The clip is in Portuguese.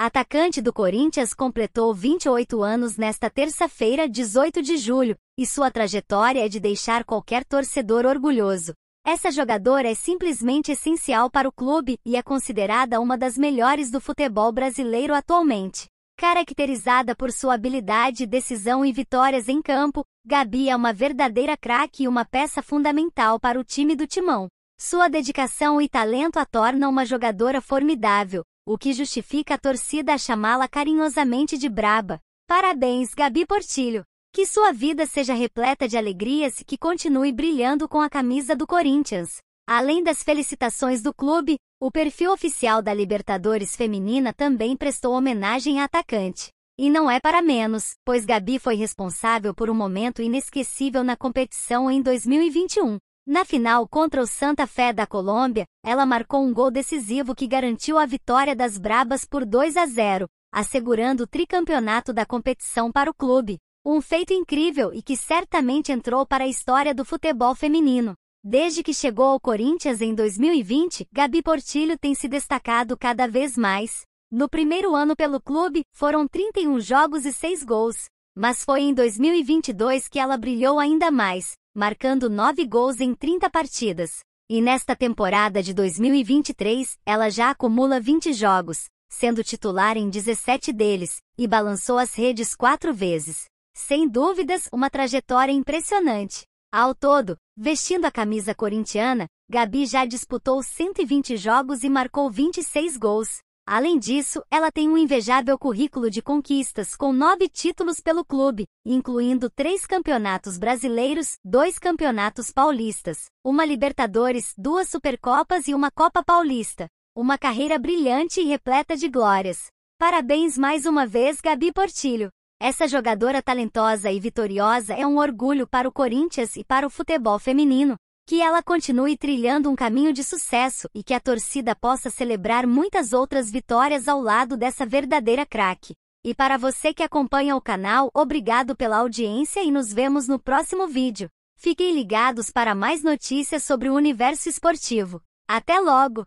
Atacante do Corinthians completou 28 anos nesta terça-feira, 18 de julho, e sua trajetória é de deixar qualquer torcedor orgulhoso. Essa jogadora é simplesmente essencial para o clube e é considerada uma das melhores do futebol brasileiro atualmente. Caracterizada por sua habilidade, decisão e vitórias em campo, Gabi é uma verdadeira craque e uma peça fundamental para o time do Timão. Sua dedicação e talento a tornam uma jogadora formidável, o que justifica a torcida a chamá-la carinhosamente de braba. Parabéns, Gabi Portilho. Que sua vida seja repleta de alegrias e que continue brilhando com a camisa do Corinthians. Além das felicitações do clube, o perfil oficial da Libertadores Feminina também prestou homenagem à atacante. E não é para menos, pois Gabi foi responsável por um momento inesquecível na competição em 2021. Na final contra o Santa Fé da Colômbia, ela marcou um gol decisivo que garantiu a vitória das Brabas por 2 a 0, assegurando o tricampeonato da competição para o clube. Um feito incrível e que certamente entrou para a história do futebol feminino. Desde que chegou ao Corinthians em 2020, Gabi Portilho tem se destacado cada vez mais. No primeiro ano pelo clube, foram 31 jogos e 6 gols, mas foi em 2022 que ela brilhou ainda mais, marcando nove gols em 30 partidas. E nesta temporada de 2023, ela já acumula 20 jogos, sendo titular em 17 deles, e balançou as redes quatro vezes. Sem dúvidas, uma trajetória impressionante. Ao todo, vestindo a camisa corintiana, Gabi já disputou 120 jogos e marcou 26 gols, Além disso, ela tem um invejável currículo de conquistas com nove títulos pelo clube, incluindo três campeonatos brasileiros, dois campeonatos paulistas, uma Libertadores, duas Supercopas e uma Copa Paulista. Uma carreira brilhante e repleta de glórias. Parabéns mais uma vez, Gabi Portilho. Essa jogadora talentosa e vitoriosa é um orgulho para o Corinthians e para o futebol feminino. Que ela continue trilhando um caminho de sucesso e que a torcida possa celebrar muitas outras vitórias ao lado dessa verdadeira craque. E para você que acompanha o canal, obrigado pela audiência e nos vemos no próximo vídeo. Fiquem ligados para mais notícias sobre o universo esportivo. Até logo!